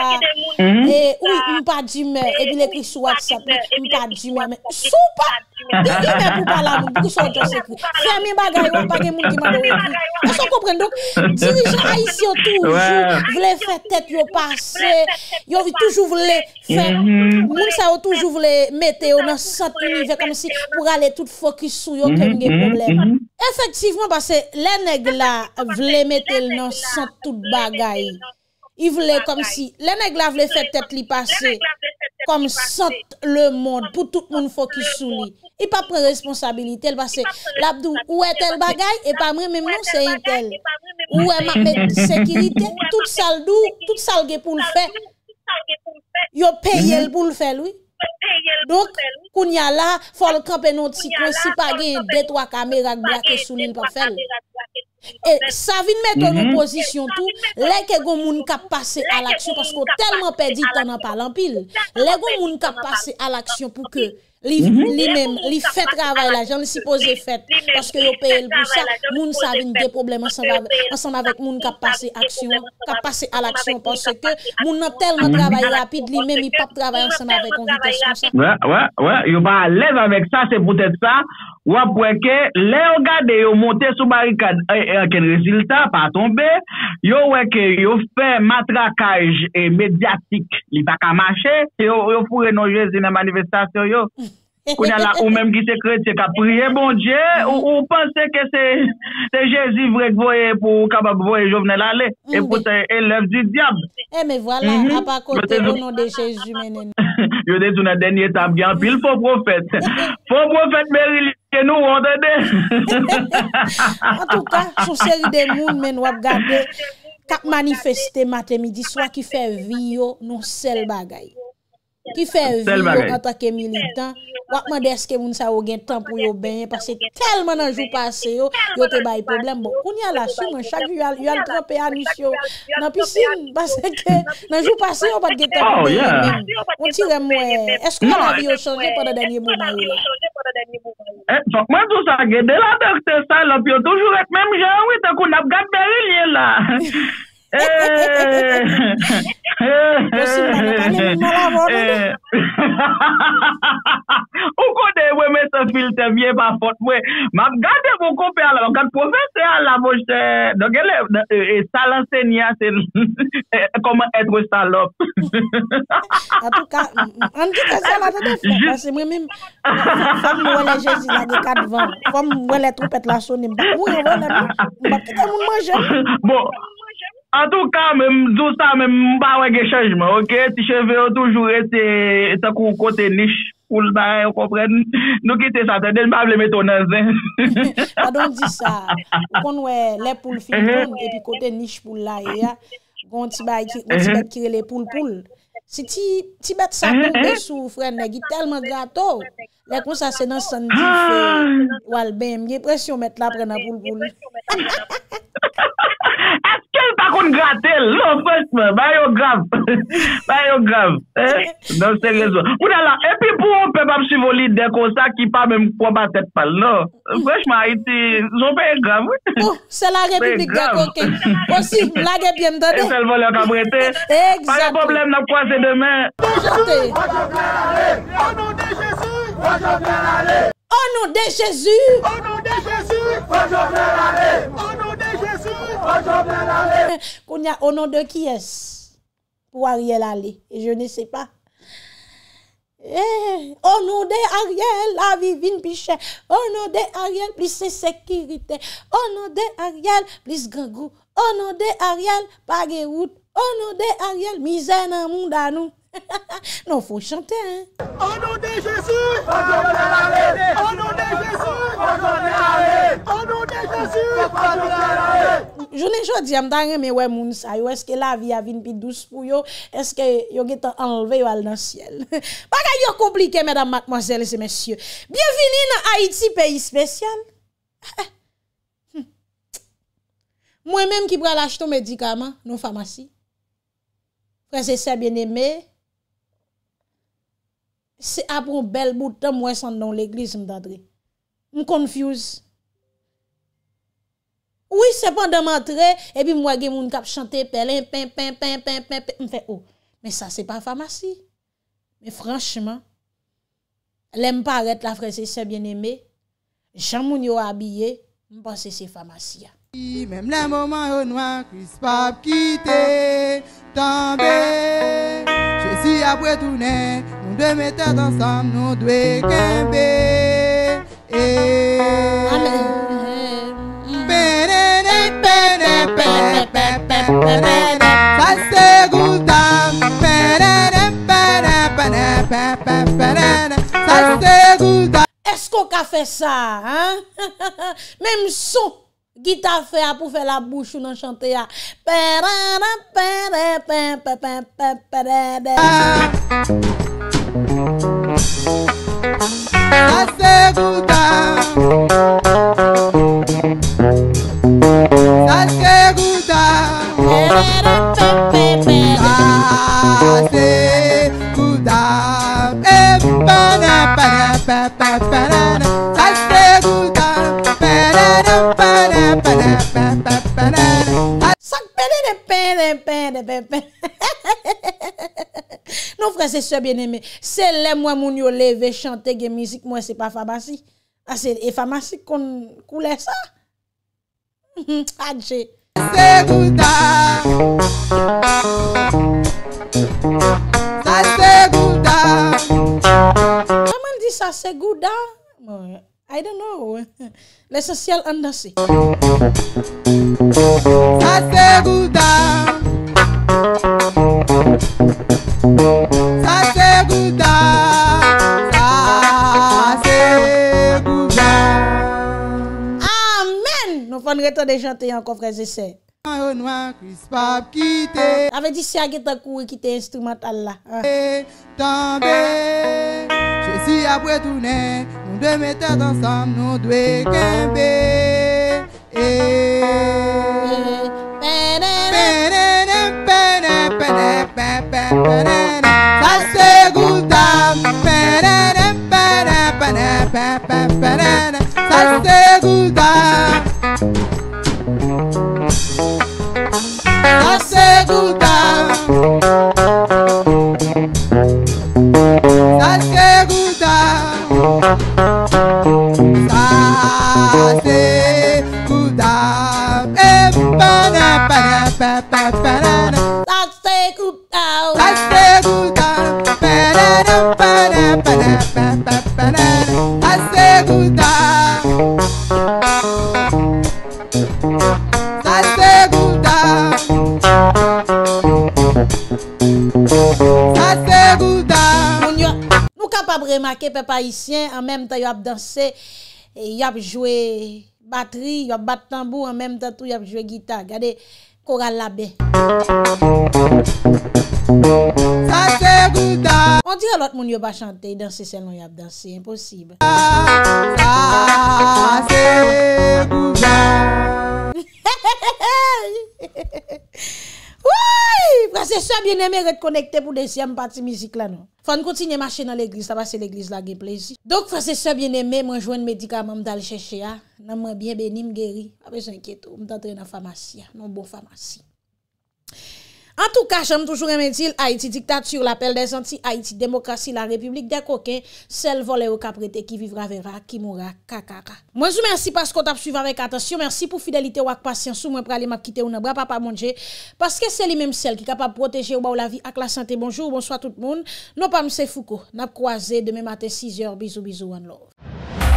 Ou mpa di mè. Ebi lekri sou WhatsApp. Mpa di mè. Sou pa. Yon mè pou pala moun, pou ki sou anton se kri. Fè mè bagay wak bagè moun ki man wè kri. Mè sou kompren. Dok dirijan Aisyon toujou vle fè tèt yo pase. Yo vle toujou vle fè. Mhm. Moun sa yo toujou vle metè yo nan satounive kom si pou gale tout fokissou yo ke mge mhm, mhm, problem. Efektivman basè, lè neg la vle metè nan satout bagay. Yon vle kom si, lè neg la vle fè tèt li pase. Kom sote le moun pou tout moun fokis sou li. I pa pre responsabilite. El base, labdou, ou e tel bagay, e pa mre mem nou se itel. Ou e mapet sekirite, tout saldou, tout salge pou l'fè. Yo peyel pou l'fè lwi. Dok, koun ya la, fol krop enot si kwen, si pa ge detwa kamerak biyake sou li lpo fè lwi. E sa vin mette an mhm. oposisyon tou Lè ke go moun ka pase al aksyon Paske ou telman pedi tan an palan pil Lè go moun ka pase al aksyon pou ke Li men, li fet travay la jen Li si pose fet Paske yo pe el bousa Moun sa vin de problem An san avèk moun ka pase al aksyon Moun nan telman travay rapide Li men mi pap travay an san avèk Ou pa lev avèk sa Se poteb sa Wap weke, le yon gade, yon monte sou barikad, e yon e, ken reziltat, pa tombe, yon weke, yon fe matrakaj e, medyatik li baka mache, yon fure non jezi nan manifestasyon yon, koun ala ou menm ki se kredse ka priye, bon je, ou pense ke se jezi vrek voye, pou kaba voye jovnel ale, e pote elef di diab. E me vwala, apakote bonon de jezi menen. Yo de sou na denye tab gyan, pil fo profet, fo profet merilio, En touta, sou seri den moun men wap gade Kap manifeste matre midi Swa ki fè vi yo nou sel bagay Ki fè vi yo An takè militant Wakman deske moun sa wò gen tan pou yo ben Pase telman nan jou pase yo Yo te bayi problem Bon, ou ni ala sou man Chak yon al trope anis yo Nan pisi Nan jou pase yo pat gen tan pou yo On tire mwen Eskou nan vi yo chanje Pada denye moun mwen yo Eh, Sokman tout sa gede la dokter sa la piyo toujou ek menm jan wite kon ap gade beli liye la. O kon de wè mè se filte vye pa fòt wè, map gade wè koun pe alò, kak profese alò, mò jè salasen yase, koman etre salòp. En tout ka, an di te zè la te de fè, mò mè mè mè, fòm mwè lè jèzi la de ka divan, fòm mwè lè troupet la son, mwa mwè lè trou, mwa pite moun mwè jèzi. An tou ka mèm, zou sa mèm mba wège chanjman, ok? Ti cheve yo toujou ete, ete kou kote nish pou l baye, ou kompren? Nou ki te saten, del mba wèm eto nan zè. Adon di sa, ou kon wè, lè pou l finpoun, epi kote nish pou l laye, ya? Gon ti bè kire lè pou l pou l? Si ti, ti bèt sa kou uh-huh. mbe sou, frene, gi telman gato? Yè kon sa se nan san di fè Walbem, yè presyon met la prena Boulboul Eske yon pa kon gratel Lo presman, bayo grav Bayo grav Non se rezo E pi pou ou pe pa msivoli dekonsa Ki pa mèm kwa batet pal Presman, yon pe grav Se la republik diakon Osi, mla gebyen dode E sel vol yo kabrete Bayo problem na kwa se demen Anon de jese Ono de Jezu, konyo ono de kyes, pou Ariel ali, e je ne se pa. Ono de Ariel, la vivin pi chen, ono de Ariel, plis se sekiriten, ono de Ariel, plis gangou, ono de Ariel, page wout, ono de Ariel, mizè nan moun danou. Non, fwo chante, he. Ano de Jesus! Ano de Jesus! Ano de Jesus! Ano de Jesus! Jounen jodi, amdange, me we moun sayo, eske la vi avin pi douz pou yo, eske yo geto anleve yo al nan siel. Paka yo komplike, mèdam matmozèl, se mèsyè. Bienveni nan Haiti, peyi spesyan. Mwen mèm ki pralache ton medikaman, non famasi. Prese se bienemè, Se apron bel bouta mwen san nan l'eglis mwen dadre. Mwen konfuse. Ouye sepan damantre, epi mwen ge moun kap chante pelen, pen, pen, pen, pen, pen, pen, pen. Mwen fe, oh, men sa se pa famasi. Men franchman, lè mwen paret la frese se bien eme, jan mwen yo abye, mwen pase se famasi ya. Mwen mwen moun man yon wak, wis pa pkite, tanbe, Si apwe tounen, nou dwe mette ansam, nou dwe kempe. Sase gouta. Esko ka fe sa? Mem sou. Gita fe a pou fe la bouchou nan chante a. Dèpè, dèpè, dèpè, dèpè. Non, frè, se sè bienemè. Se lè mwen moun yo leve chante gen mizik mwen, se pa fabasi. A, se, e fabasi kon koule sa. Adjè. Sa sè gouda. Sa sè gouda. Mwen di sa sè gouda. I don't know. Lese sial an dasi. Amen! Nou fan reto de chante yon kofre zese. Mwen yo nou an krispap kite Tave di sya geta kou e kite instrument alla E, tanbe Che si apwe toune Nou dwe mette ansam nou dwe kempe E, penene Penene, penene, penene, penene Sa se gouta Penene, penene, penene, penene Sa se gouta perguntar. pe Parisien, an menm tan yo ap danse e yo ap jwe bateri, yo ap bat tambou, an menm tan tou yo ap jwe gita, gade kora labe On dire lot moun yo pa chante danse selon yo ap danse, imposible Ha ha ha ha Ha ha ha ha Ha ha ha ha Ha ha ha ha Wou Fase sa bieneme ret konekte pou desi am pati mizik la nou. Fane konti nye mache nan l'eglise, ta va se l'eglise la gen plezi. Dok fase sa bieneme, mwen jwen medika mwen mwen dal chèche ya, nan mwen bienbe ni mwen geri. Ape se ankyeto, ah. mwen tatre nan famasi ya, nan bon famasi. En tout cas, j'aime toujou remedil Haïti diktat sur l'apel des anti-Haïti demokrasi la republik non, de koken, sel vole ou kaprete ki vivra veva, ki moura kakaka. Mwen zou mersi paskot ap suivan vek atensyon, mersi pou fidelite wak pasyansou, mwen pralim ap kite ou nan bra pa pa mounje, paske seli mèm sel ki kapap proteje ou ba ou la vi ak la sante. Bonjou, bonsoit tout moun, non pa mse fouko, nap kwaze, demè maten 6 yo, bizou bizou, one love.